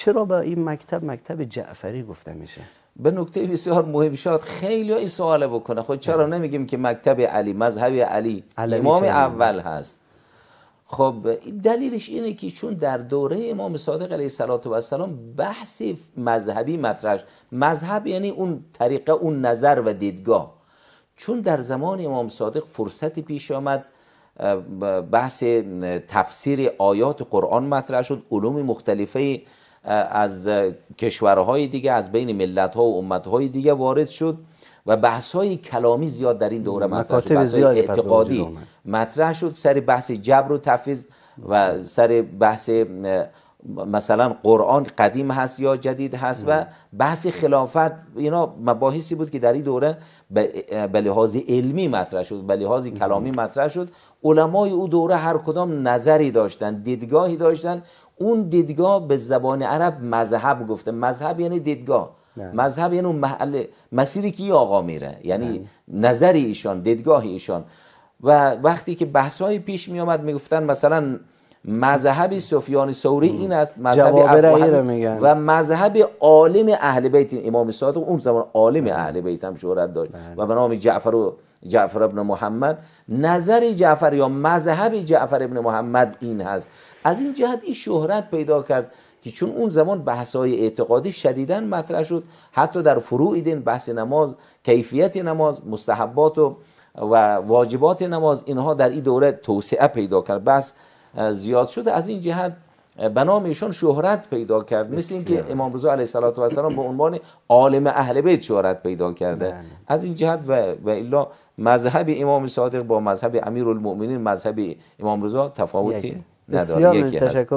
چرا به این مکتب مکتب جعفری گفته میشه به نکته بسیار مهم شاد خیلی این سوال بکنه خب چرا بله. نمیگیم که مکتب علی مذهب علی امام اول هست خب دلیلش اینه که چون در دوره امام صادق علیه السلام بحث مذهبی مطرح مذهب یعنی اون طریقه اون نظر و دیدگاه چون در زمان امام صادق فرصتی پیش آمد بحث تفسیر آیات قرآن مطرح شد علوم مختلفه از کشورهای دیگه از بین ملتها و امتهای دیگه وارد شد و بحث کلامی زیاد در این دوره مطرح شد اعتقادی مطرح شد سر بحث جبر و تفیز و سر بحث مثلا قرآن قدیم هست یا جدید هست و بحث خلافت اینا مباحثی بود که در این دوره به لحاظ علمی مطرح شد به لحاظ کلامی مطرح شد علمای او دوره هر کدام نظری داشتن دیدگاهی داشتن اون دیدگاه به زبان عرب مذهب گفته مذهب یعنی دیدگاه مذهب یعنی محل مسیری که آقا میره یعنی نه. نظری ایشان دیدگاه ایشان و وقتی که بحث های پیش می آمد می گفتن مثلا مذهب سفیان سوری این است مذهب میگن. و مذهب عالم اهل بیت امام صادق اون زمان عالم بله. اهل بیت هم شهرت داشت بله. و به نام جعفر و جعفر ابن محمد نظر جعفر یا مذهب جعفر ابن محمد این هست از این جهت این شهرت پیدا کرد که چون اون زمان بحث های اعتقادی شدیدا مطرح شد حتی در فروع دین بحث نماز کیفیت نماز مستحبات و و واجبات نماز اینها در این دوره توسعه پیدا کرد بس زیاد شده از این جهت به ایشان شهرت پیدا کرد مثل اینکه امام رضا علیه السلام به عنوان عالم اهل بیت شهرت پیدا کرده بله. از این جهت و و الا مذهب امام صادق با مذهب المؤمنین مذهب امام رضا تفاوتی نداره یکی